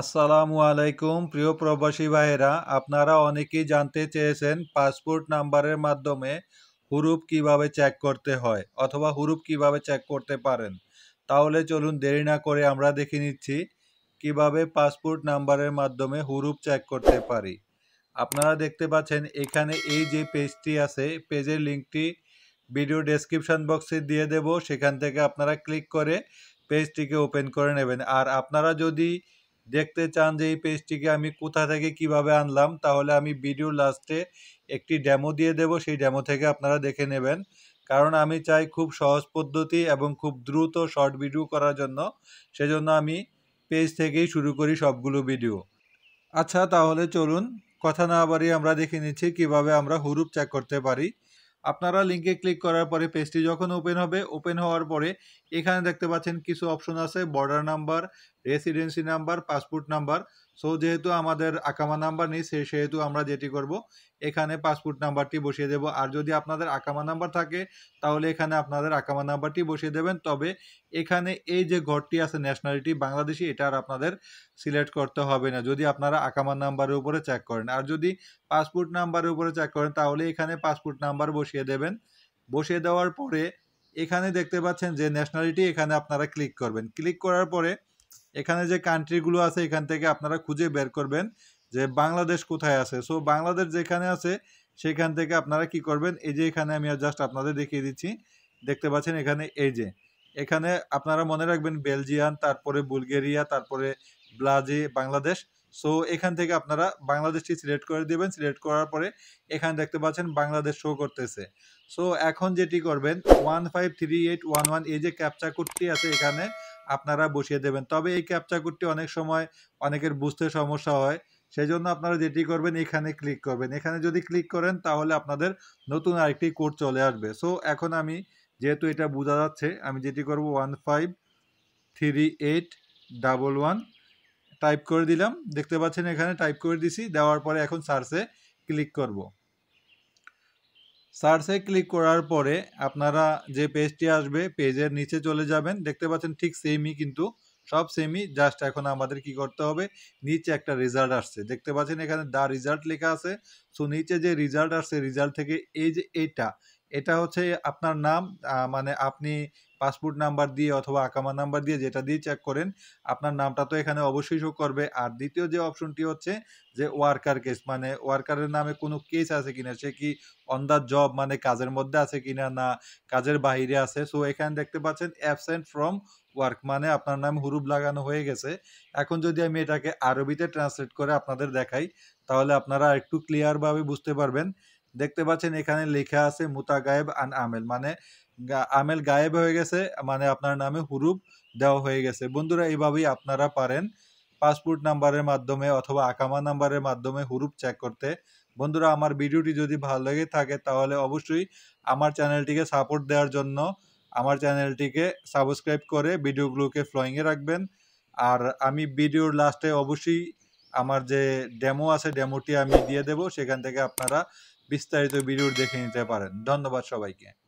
আসসালামু আলাইকুম প্রিয় প্রবাসী ভাইয়েরা আপনারা অনেকেই জানতে চেয়েছেন পাসপোর্ট নাম্বারের মাধ্যমে হুরুপ কিভাবে চেক করতে হয় অথবা হুরুপ কিভাবে চেক করতে পারেন তাহলে চলুন দেরি না করে আমরা দেখে নিচ্ছি কিভাবে পাসপোর্ট নাম্বারের মাধ্যমে হুরুপ চেক করতে পারি আপনারা দেখতে পাচ্ছেন এখানে এই যে পেজটি আছে পেজের লিঙ্কটি ভিডিও ডেসক্রিপশন বক্সে দিয়ে দেব সেখান থেকে আপনারা ক্লিক করে পেজটিকে ওপেন করে নেবেন আর আপনারা যদি দেখতে চান যে এই পেজটিকে আমি কোথা থেকে কিভাবে আনলাম তাহলে আমি ভিডিও লাস্টে একটি ডেমো দিয়ে দেব সেই ডেমো থেকে আপনারা দেখে নেবেন কারণ আমি চাই খুব সহজ পদ্ধতি এবং খুব দ্রুত শর্ট ভিডিও করার জন্য সেজন্য আমি পেজ থেকেই শুরু করি সবগুলো ভিডিও আচ্ছা তাহলে চলুন কথা না বাড়ি আমরা দেখে নিচ্ছি কিভাবে আমরা হুরুপ চেক করতে পারি আপনারা লিঙ্কে ক্লিক করার পরে পেজটি যখন ওপেন হবে ওপেন হওয়ার পরে এখানে দেখতে পাচ্ছেন কিছু অপশন আছে border number residency number passport number so যেহেতু আমাদের আকামা নাম্বার নেই সে সেহেতু আমরা যেটি করব এখানে পাসপোর্ট নাম্বারটি বসিয়ে দেব আর যদি আপনাদের আকামা নাম্বার থাকে তাহলে এখানে আপনাদের আকামা নাম্বারটি বসিয়ে দেবেন তবে এখানে এই যে ঘরটি আছে ন্যাশনালিটি বাংলাদেশি এটা আর আপনাদের সিলেক্ট করতে হবে না যদি আপনারা আকামা নাম্বারের উপরে চেক করেন আর যদি পাসপোর্ট নাম্বারের উপরে চেক করেন তাহলে এখানে পাসপোর্ট নাম্বার বসিয়ে দেবেন বসিয়ে দেওয়ার পরে এখানে দেখতে পাচ্ছেন যে ন্যাশনালিটি এখানে আপনারা ক্লিক করবেন ক্লিক করার পরে এখানে যে কান্ট্রিগুলো আছে এখান থেকে আপনারা খুঁজে বের করবেন যে বাংলাদেশ কোথায় আছে সো বাংলাদেশ যেখানে আছে সেখান থেকে আপনারা কি করবেন এই যে এখানে আমি জাস্ট আপনাদের দেখিয়ে দিচ্ছি দেখতে পাচ্ছেন এখানে এই যে এখানে আপনারা মনে রাখবেন বেলজিয়ান তারপরে বুলগেরিয়া তারপরে ব্রাজিল বাংলাদেশ সো এখান থেকে আপনারা বাংলাদেশটি সিলেক্ট করে দেবেন সিলেক্ট করার পরে এখানে দেখতে পাচ্ছেন বাংলাদেশ শো করতেছে সো এখন যেটি করবেন one five three eight one one এই যে ক্যাপচা কোডটি আছে এখানে আপনারা বসিয়ে দেবেন তবে এই ক্যাপচা কোডটি অনেক সময় অনেকের বুঝতে সমস্যা হয় সেই জন্য আপনারা যেটি করবেন এখানে ক্লিক করবেন এখানে যদি ক্লিক করেন তাহলে আপনাদের নতুন আরেকটি কোড চলে আসবে সো এখন আমি যেহেতু এটা বোঝা যাচ্ছে আমি যেটি করব one five three eight double one type করে দিলাম দেখতে পাচ্ছেন এখানে টাইপ করে দিছি দেওয়ার পরে এখন সার্চে ক্লিক করব সার্চে ক্লিক করার পরে আপনারা যে পেজটি আসবে পেজের নিচে চলে যাবেন দেখতে পাচ্ছেন ঠিক সেমই কিন্তু সব সেমই জাস্ট এখন আমাদের কি করতে হবে নিচে একটা রেজাল্ট আসছে দেখতে পাচ্ছেন এখানে দা রেজাল্ট লেখা আছে সো নিচে যে রেজাল্ট আসছে রেজাল্ট থেকে এই যে এটা এটা হচ্ছে আপনার নাম মানে আপনি পাসপোর্ট নাম্বার দিয়ে অথবা আকামা নাম্বার দিয়ে যেটা দিয়ে চেক করেন আপনার নামটা তো এখানে অবশ্যই শো করবে আর দ্বিতীয় যে অপশনটি হচ্ছে যে ওয়ার্কার কেস মানে ওয়ার্কারের নামে কোনো কেস আছে কিনা সে কি অন দ্য জব মানে কাজের মধ্যে আছে কিনা না কাজের বাহিরে আছে সো এখানে দেখতে পাচ্ছেন অ্যাবসেন্ট ফ্রম ওয়ার্ক মানে আপনার নাম হুরুপ লাগানো হয়ে গেছে এখন যদি আমি এটাকে আরবিতে ট্রান্সলেট করে আপনাদের দেখাই তাহলে আপনারা একটু ক্লিয়ারভাবে বুঝতে পারবেন দেখতে পাচ্ছেন এখানে লেখা আছে মুতাগায়েব আন আমেল মানে আমেল গায়েব হয়ে গেছে মানে আপনার নামে হুরুপ দেওয়া হয়ে গেছে বন্ধুরা এইভাবেই আপনারা পারেন পাসপোর্ট নাম্বারের মাধ্যমে অথবা আকামা নাম্বারের মাধ্যমে হুরুপ চেক করতে বন্ধুরা আমার ভিডিওটি যদি ভালো লেগে থাকে তাহলে অবশ্যই আমার চ্যানেলটিকে সাপোর্ট দেওয়ার জন্য আমার চ্যানেলটিকে সাবস্ক্রাইব করে ভিডিওগুলোকে ফ্লোয়িংয়ে রাখবেন আর আমি ভিডিওর লাস্টে অবশ্যই আমার যে ডেমো আছে ডেমোটি আমি দিয়ে দেব সেখান থেকে আপনারা বিস্তারিত ভিডিও দেখে নিতে পারেন ধন্যবাদ সবাইকে